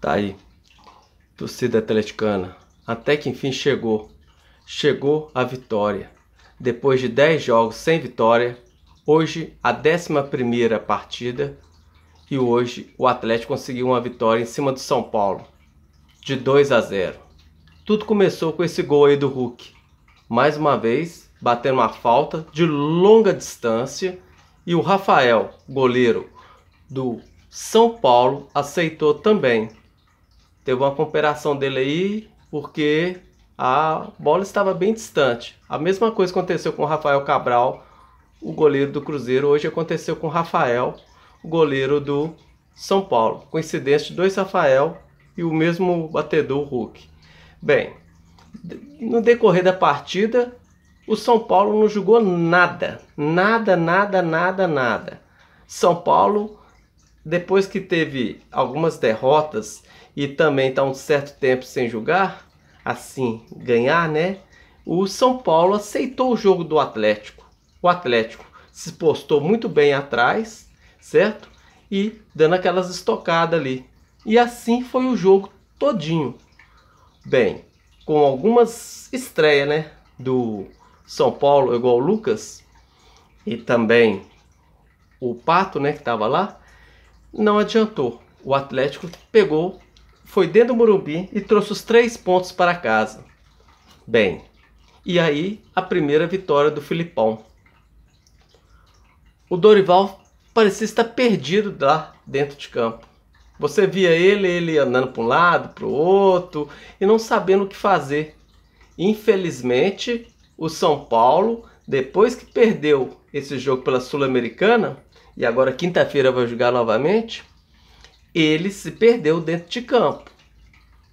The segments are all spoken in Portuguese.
Tá aí. Torcida atleticana. Até que enfim chegou. Chegou a vitória. Depois de 10 jogos sem vitória, hoje a 11ª partida e hoje o Atlético conseguiu uma vitória em cima do São Paulo de 2 a 0. Tudo começou com esse gol aí do Hulk. Mais uma vez, batendo uma falta de longa distância e o Rafael, goleiro do São Paulo, aceitou também teve uma comparação dele aí, porque a bola estava bem distante. A mesma coisa aconteceu com o Rafael Cabral, o goleiro do Cruzeiro. Hoje aconteceu com o Rafael, o goleiro do São Paulo. Coincidência, dois Rafael e o mesmo batedor, Hulk. Bem, no decorrer da partida, o São Paulo não jogou nada. Nada, nada, nada, nada. São Paulo depois que teve algumas derrotas e também está um certo tempo sem jogar, assim, ganhar, né? O São Paulo aceitou o jogo do Atlético. O Atlético se postou muito bem atrás, certo? E dando aquelas estocadas ali. E assim foi o jogo todinho. Bem, com algumas estreias, né? Do São Paulo, igual o Lucas, e também o Pato, né? Que estava lá não adiantou. O Atlético pegou, foi dentro do Morumbi e trouxe os três pontos para casa. Bem, e aí a primeira vitória do Filipão. O Dorival parecia estar perdido lá dentro de campo. Você via ele, ele andando para um lado, para o outro e não sabendo o que fazer. Infelizmente, o São Paulo, depois que perdeu esse jogo pela Sul-Americana e agora quinta-feira vai jogar novamente, ele se perdeu dentro de campo.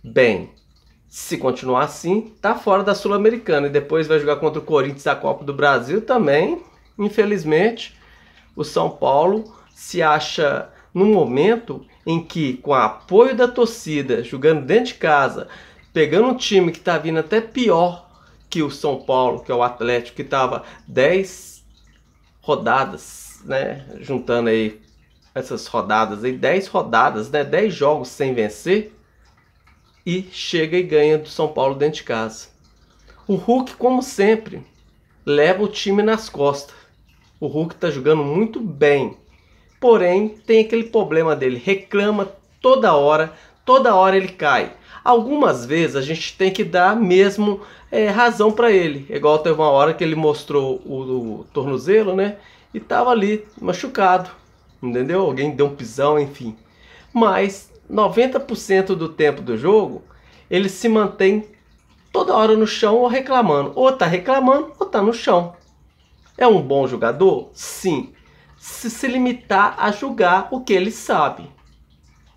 Bem, se continuar assim, tá fora da Sul-Americana e depois vai jogar contra o Corinthians a Copa do Brasil também. Infelizmente, o São Paulo se acha num momento em que, com o apoio da torcida, jogando dentro de casa, pegando um time que está vindo até pior que o São Paulo, que é o Atlético, que estava 10 rodadas, né? Juntando aí essas rodadas aí, 10 rodadas, né? 10 jogos sem vencer e chega e ganha do São Paulo dentro de casa. O Hulk, como sempre, leva o time nas costas. O Hulk tá jogando muito bem. Porém, tem aquele problema dele, reclama toda hora, toda hora ele cai algumas vezes a gente tem que dar mesmo é, razão para ele. É igual teve uma hora que ele mostrou o, o tornozelo, né? E tava ali machucado, entendeu? Alguém deu um pisão, enfim. Mas 90% do tempo do jogo ele se mantém toda hora no chão ou reclamando. Ou tá reclamando ou tá no chão. É um bom jogador? Sim. Se, se limitar a julgar o que ele sabe.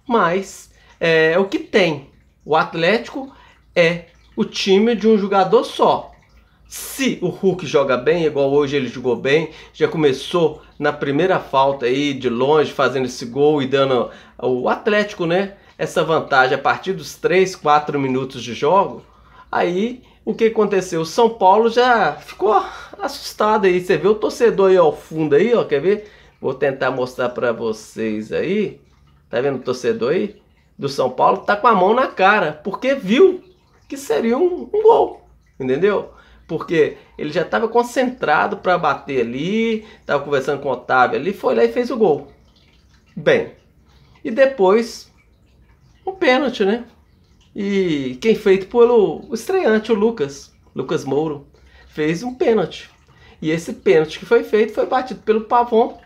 Mas é, é o que tem. O Atlético é o time de um jogador só. Se o Hulk joga bem, igual hoje ele jogou bem, já começou na primeira falta aí de longe, fazendo esse gol e dando ao Atlético, né? Essa vantagem a partir dos 3, 4 minutos de jogo. Aí o que aconteceu? O São Paulo já ficou assustado aí. Você vê o torcedor aí ao fundo aí, ó, quer ver? Vou tentar mostrar para vocês aí. Tá vendo o torcedor aí? do São Paulo tá com a mão na cara, porque viu que seria um, um gol, entendeu? Porque ele já estava concentrado para bater ali, estava conversando com o Otávio ali, foi lá e fez o gol. Bem, e depois um pênalti, né? E quem feito pelo estreante, o Lucas, Lucas Mouro, fez um pênalti. E esse pênalti que foi feito foi batido pelo Pavon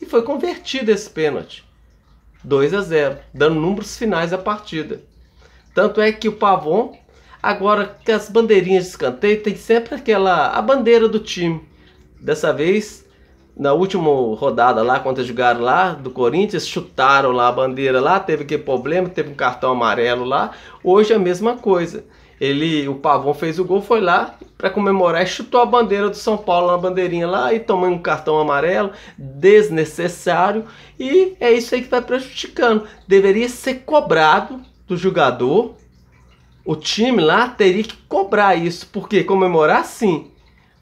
e foi convertido esse pênalti. 2 a 0, dando números finais à partida. Tanto é que o Pavon, agora que as bandeirinhas de escanteio, tem sempre aquela a bandeira do time. Dessa vez, na última rodada lá, quando eles jogaram lá do Corinthians, chutaram lá a bandeira lá, teve aquele problema, teve um cartão amarelo lá. Hoje é a mesma coisa ele, o Pavão fez o gol, foi lá para comemorar e chutou a bandeira do São Paulo na bandeirinha lá e tomou um cartão amarelo desnecessário e é isso aí que vai tá prejudicando. Deveria ser cobrado do jogador. O time lá teria que cobrar isso, porque comemorar sim,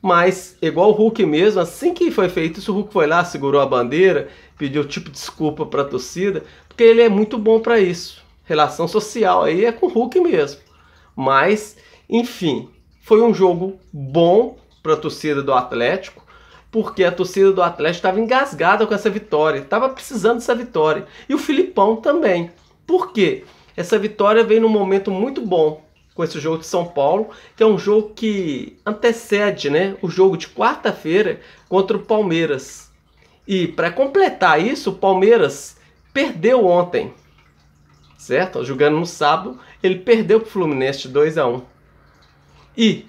mas igual o Hulk mesmo, assim que foi feito isso, o Hulk foi lá, segurou a bandeira, pediu tipo de desculpa para a torcida, porque ele é muito bom para isso. Relação social aí é com o Hulk mesmo. Mas, enfim, foi um jogo bom para a torcida do Atlético, porque a torcida do Atlético estava engasgada com essa vitória, estava precisando dessa vitória. E o Filipão também. Por quê? Essa vitória veio num momento muito bom com esse jogo de São Paulo, que é um jogo que antecede né, o jogo de quarta-feira contra o Palmeiras. E para completar isso, o Palmeiras perdeu ontem certo? Jogando no sábado, ele perdeu para o Fluminense 2 a 1. E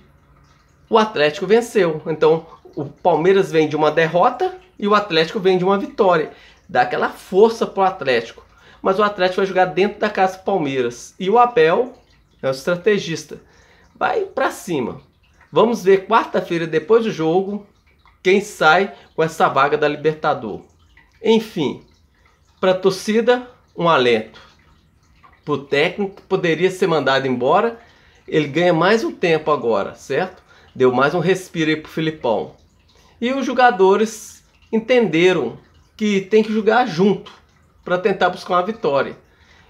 o Atlético venceu. Então, o Palmeiras vem de uma derrota e o Atlético vem de uma vitória. Dá aquela força para o Atlético. Mas o Atlético vai jogar dentro da casa do Palmeiras. E o Abel é o estrategista. Vai para cima. Vamos ver quarta-feira, depois do jogo, quem sai com essa vaga da Libertador. Enfim, para a torcida, um alento. O técnico, poderia ser mandado embora. Ele ganha mais um tempo agora, certo? Deu mais um respiro aí o Filipão. E os jogadores entenderam que tem que jogar junto para tentar buscar uma vitória.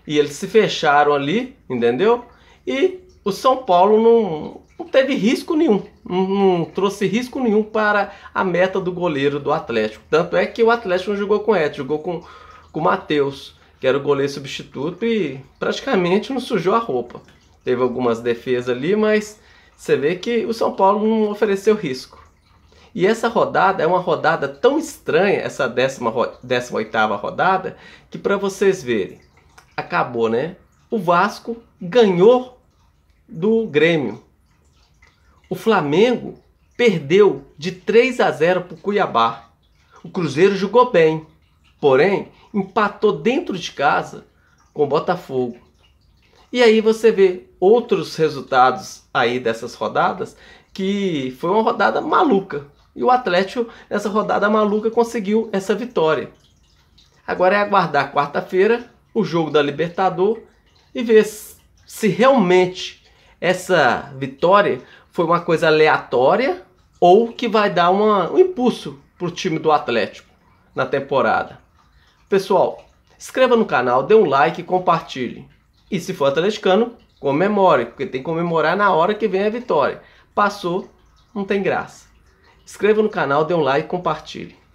E eles se fecharam ali, entendeu? E o São Paulo não, não teve risco nenhum, não, não, trouxe risco nenhum para a meta do goleiro do Atlético. Tanto é que o Atlético não jogou com o Ed, jogou com, com o Matheus que era o goleiro substituto, e praticamente não sujou a roupa. Teve algumas defesas ali, mas você vê que o São Paulo não ofereceu risco. E essa rodada é uma rodada tão estranha, essa 18 rodada, que para vocês verem, acabou, né? O Vasco ganhou do Grêmio. O Flamengo perdeu de 3 a 0 para o Cuiabá. O Cruzeiro jogou bem, Porém, empatou dentro de casa com o Botafogo. E aí você vê outros resultados aí dessas rodadas que foi uma rodada maluca. E o Atlético, nessa rodada maluca, conseguiu essa vitória. Agora é aguardar quarta-feira o jogo da Libertador e ver se realmente essa vitória foi uma coisa aleatória ou que vai dar uma, um impulso para o time do Atlético na temporada. Pessoal, inscreva no canal, dê um like, compartilhe. E se for atleticano, comemore, porque tem que comemorar na hora que vem a vitória. Passou, não tem graça. Inscreva no canal, dê um like, compartilhe.